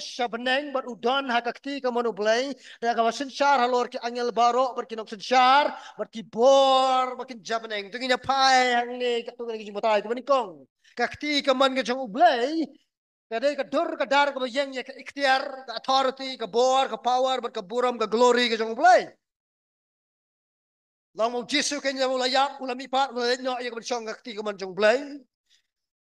shabneng berudan hakakti ke manu blai da ka wasin char halor ki angel baro berkinok sin char berki bor makin jabneng tunginya pai hang ni ka tunginya ki mutai ki manikong kakti ke man ke jong ublai ka dei ka dur ka dar ka yeng ye ka ikhtiar ka authority ka bor ka power berka buram ka glory ke ya, jong ublai Lang mau jisu kenya ulayap ulami pat ulayap no ayak bersong kakti kuman jong blay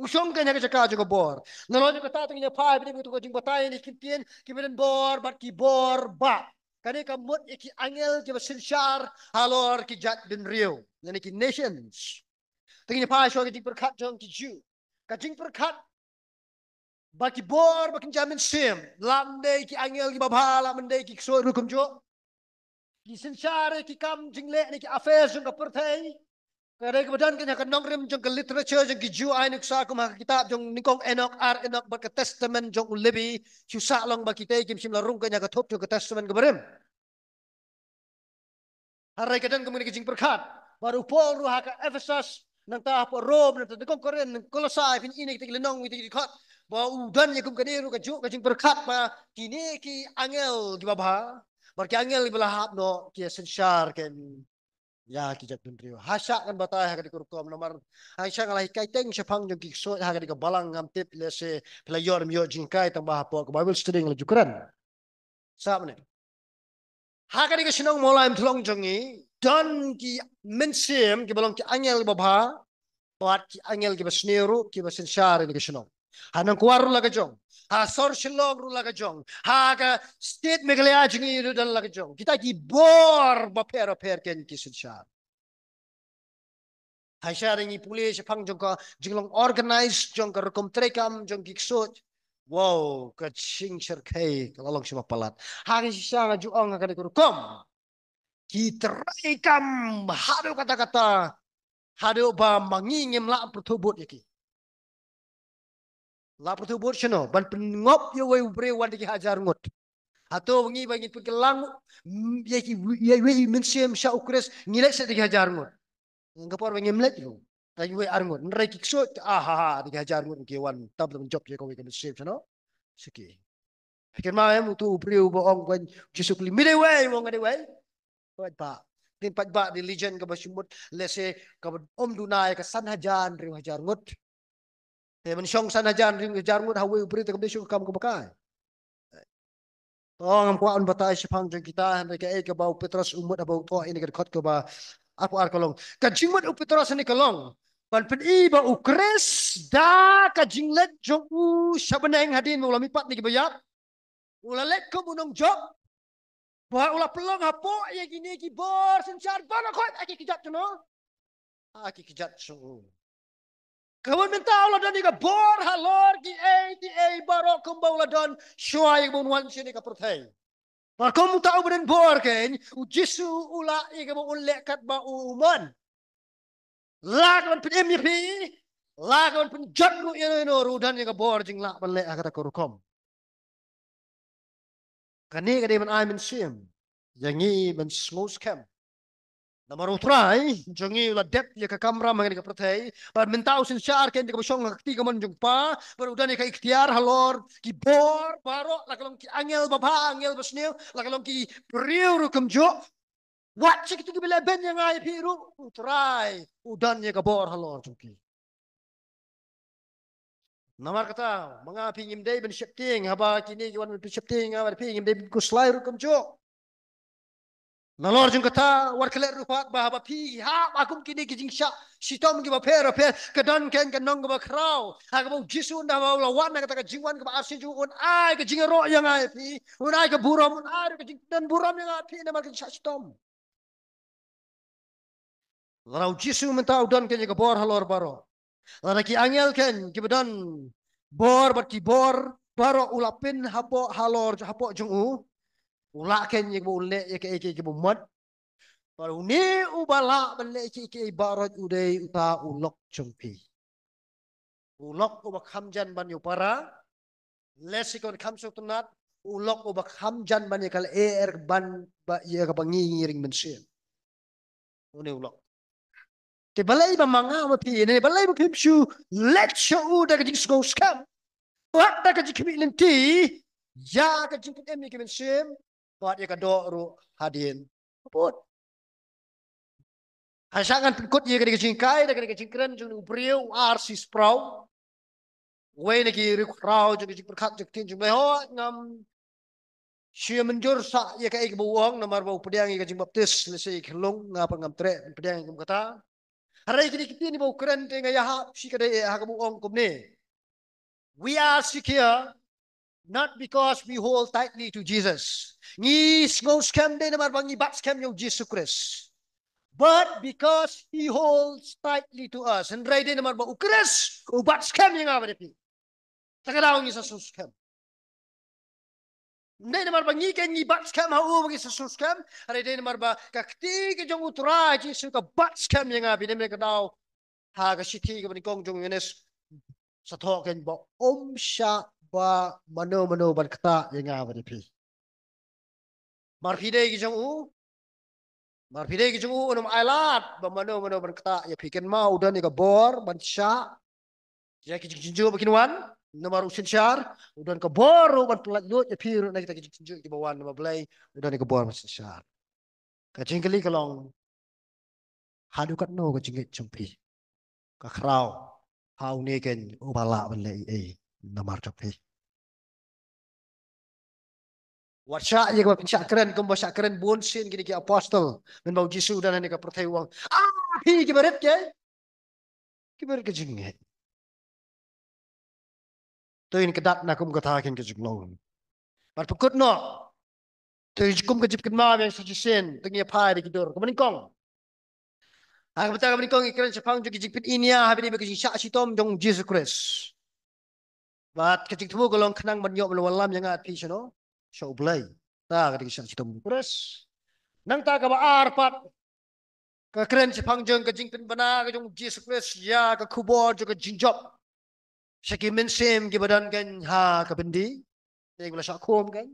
우성가 내가 가지고 보. 너 어디 거 따뜻이냐 파이브리 그거 지금 거 따이니 킴피엔 기면은 보어 바키 보어 바. 그러니까 못 이렇게 angel 지금 신샤르 할로르 기잣 빈리오. 너 이렇게 nations. 뜨기냐 파이쇼 기 지금 카트 정기 주. 그 지금 카트 바키 보어 바키 자민 심. 람데 이렇게 angel 기 바바 람데 이렇게 소르 금조. 이 신샤르 기감 징레 이렇게 affairs 좀 거퍼테이. Kaya kemudian kanya kan nongrim jong ke literature jong ke ju ai nuksa aku maka kitab jong nikong enok ar enok ba testament jong ulibi susa long ba kite kim sim larung kanya ka thop jong ke testament ke berem. Harai kadan kemudian ke jing perkat baru Paul ruhaka ka Ephesus nang ta apo Rome nang ta nikong Korea nang Kolosai fin ini kite lenong wite kite kot ba udan yakum kadi ru ka ju ka perkat ba kini ki angel di baba. angel ibelah hapno kia sensyar kami. Ya, kita dun rio. Hasha kan batai hagadi kurkom nomor. Hasha kalau kai teng sepang jong kikso hagadi ke balang ngam tip le se player mio jingkai tambah hapo ke Bible study ngalai jukuran. Saat mana? Hagadi ke sinong mola em tolong jongi. Don ki mensim ke balong ki angel babha. Buat ki angel ki basneru ki basin syari ni ke sinong. Hanang kuaru la ha sor shilog ru la gajong ha ka state me gle ajing yi ru dal la gajong kita ki bor ba pera per ken ha, ki sit cha ha sha ri ni pule she phang jong ka jing organize jong ka rekom tre jong ki sot wow ka ching cher ke la long shima palat ha ki sha ga ju ong ka de ku kom ki tre kam ha kata kata ha ba mangingem la pertubut ki la pertu bor chno ban ngop yo we bre wan ki hajar ngot ato ngi ba ngi pe kelang mm, ye ki ye we min sem sha ukres ngi le se ki hajar ngot ngi por ngi mlet yo ngi we ar ngot nrai ki so a ah, ha ha ki hajar ngot ki wan tab dam job ye ko we ki sem chno siki ki ma em tu bre u bo ong ban ki suk li mi le we wo ngi we wat ba tin pat ba religion ka ba shimut le se ka om dunai ka san hajan ri hajar ngot Eh men syong sana jan ring jarmut hawe upri tak besyuk kam ke bakai. Tong am kuan batai eh, sepang jeng kita hendak eh, eh, ke ke bau petras umut abau tua ini ke kot ke ba apo ar kolong. Ka jingmut u petras ini kolong. Pan pen i ba u kres da ka jinglet jo u sabeneng hadin ulami pat ni ke bayat. Ula let ko munong jo. Ba ula pelong hapo ye gini ki bor sencar bana kot aki kejat tu no. Aki kejat sungguh. Kamu minta Allah dan juga bor halor di a di a barok kembau lah dan shuai yang wan sini ke perthai. Mak kamu tahu benda bor kan? Ujisu ulai kamu ulekat bau uman. Lah, lah, lak kamu pun MVP, lak kamu pun jangku ino ino rudan yang bor jing lak benle agak tak kurukom. Kini kadai ben aimin sim, yangi ben smooth camp na marutrai jengi ulah det ya ke kamera mangani ka prathei par mentau sin char ken dikam shong lah ti kamon jung pa par udani ka ikhtiar halor ki bor baro la ki angel bapa angel basnil la kalong ki priu rukum jo wat chik tu bila ben yang ai piru udah udani ka bor halor jungi Namar kata, mengapa pingim day ben shepting, haba kini, wan ben shepting, haba pingim day ben kuslay rukum jok. Nalor jeng kata war kelak rupat bahawa pi ha makum kini kijing sya sitom gi bape rape kedan ken ken nong ba krau aga ha, bau jisu nda bau lawan kita ka jingwan ka asi ju un ai yang ay pi un ai ka buram dan buram yang ay pi na makin sya sitom Lalu Yesus mentau dan kenya ke bor halor baro. Lalu ki angel ken kita bedan bor berki bor baro ulapin hapok halor hapok jengu ulakan yang boleh ulak yang kek kek bumat. Kalau ni ubala boleh kek kek ibarat udai uta ulok cumpi. Ulok ubah kamjan banyu para. Lesikon kamsuk tenat. Ulok ubah hamjan banyu kal er ban ba ia kapangi ngiring bensin. Ini ulok. Te balai ba manga ma pi Ini balai ba kimshu let show udah ka jingsko skam. tak da ka Ya ka jingkit emi kimen shim buat ye kado ru hadin. Put. Asangan pikut ye kadi kecingkai, kadi kecingkren, jung upriu arsis prau. Wei nagi ruk rau, jung kecing perkat, ngam. Sia menjur sa ye buang, nomor bau pedang ye baptis, lese ye kelung, ngapa ngam tre, pedang ye kata. Hari kini kita ni bau keren, tengah yahap, si kadi ye hakamu ong kum ni. We are secure, Not because we hold tightly to Jesus. namar bangi yung Jesus Christ. But because he holds tightly to us. And right in namar ba ukres ubatskem yung abadipi. Tagadaw ngi sa suskem. Ndai namar ba ngi ken ngi batskem hau bangi sa suskem. Hari dai namar ba kakti ke utra Jesus ka batskem yung ha ka shiti ka bani kong jong yunes. Sa token ba om sha ba mano mano ban kata yang apa ni? Marfide kijang u, marfide kijang u nom alat ba mano mano ban kata ya pikan mau dan ika bor ban sha, ya kijang kijang bikin wan nomor usin syar udan ke boru ban pelat lut ya pir nak kita kijang kijang di bawah nomor belai udan ika bor usin syar. Kajing kali kalong hadu kat no kajing kijang pi. Kakrau, hau ni kan ubala oh balai eh nomor cokpi. Wacha ye ko pincha keren kombo sha keren bon sin gini ki apostol men bau jisu dan ani ka prothe wang ah ini ki berit ke ki berit ke jing he to in ka dat na kum ka tha kin ke jing long par pukut no Tuh ini kum ka jip kin ma ve sha ji sin to ni pa ri dor ko men kong Aku bertanya kau ka kong ki ah, keren sha pang ju ki jip in ya ah. ha bi ni ka jing sha shi tom dong Yesus Kristus bat ketik tu mungkin golong kenang banyo belalam yang ati sino show play tak? ketik sian sito press nang ta kau ba arpat ah, ka si pangjeng ka jingpin bana ka jong ji stress ya ka juga jo ka jingjop sim gi badan kan? ha ka bendi te gula sha khom gen kan.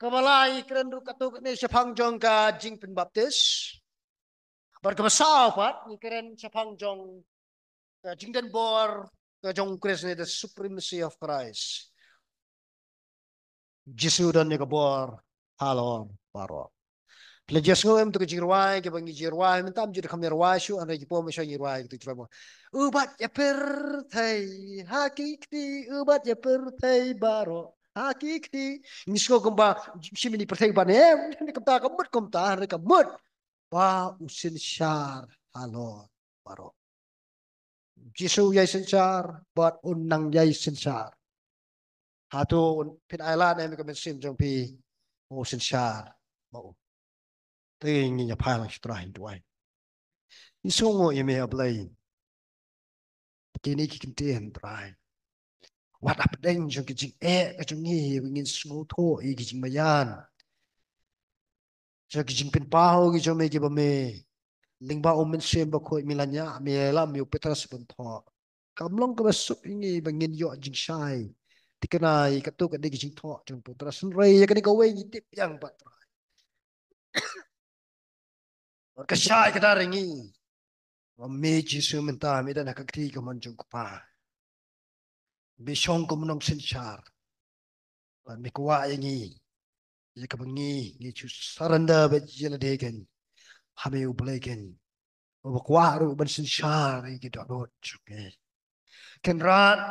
ka balai keren ru ka tu si pangjong ka jingpin baptis, bar kau sa pat ni kren si pangjong ka jingden bor Kerajaan Kristus ini the supremacy of Christ. Jisu dan ni kebor halor paro. Pelajar jasa ngau em tu kejirwai ke bangi jirwai mentam jadi kami rwai shu anda jipu mesti jirwai itu cuma. Ubat ya pertai hakikti ubat ya pertai baro hakikti misko kumpa si mini pertai bane ni kumpa kumpa kumpa hari kumpa wa usin syar halor paro. จิสูยัยสินชาร์บอดอุนนังยัยสินชาร์หาตูอุนพินไอลาดเนี่ยมันก็เป็นสิ่งจงพีโอสินชาร์บอกตื่นยิ่งจะพายลังสตรายด้วยนี่สงฆ์ยังไม่เอาเลยกินี่กินเตียนตรายวัดอับเด้งจงกิจิงเอะก็จงนี้วิ่งสงฆ์โทอีกิจิงมายานจะกิจิงเป็นป้าหกิจงไม่กิบเมย ling ba omen sem ba khoi milanya mi la mi petra sibun tho kam ka sup ingi bangin yo jing shai tikanai ka tu ka dik jing tho jung putra sun rei ya ka ni ka we ni tip yang ba tra or ka shai ka ringi wa me ji su men ta mi da ka kri ka man jung pa bi shong ko nong sin char ba mi ko wa ingi ye ka bangi ngi chu saranda ba jela de ken hame u blegen u bqwaru ban shin shar i gedo rot chuke ken rat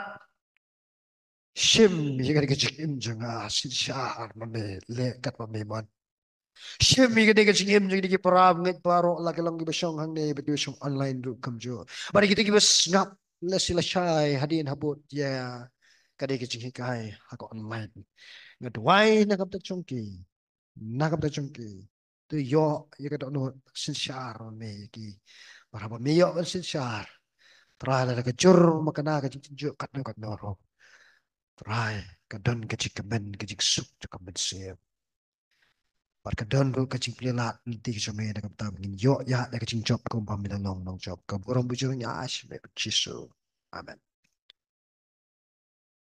shim i gedo chim jung a shin kat ma man shim i gedo chim jung i parab ngit paro la ke long i bshong hang ne bdu shong online duduk kam jo kita gedo snap, bas ngap le sila habot ya kadai ke chingi kan, kai ha online ngat nak na cungki, nak chong cungki tu yo ye ka no sinshar me ki marhaba me yo ka sinshar try la lah, ka jur ma ka na ka jik jik kat na kat no ro try ka don ka jik men ka jik suk ka men se par ka don ka jik ple la ti ka me na ka ta ngin yo ya da ka jik job ko ba me na long long job ka bu ro bu jo nya ash me chi su amen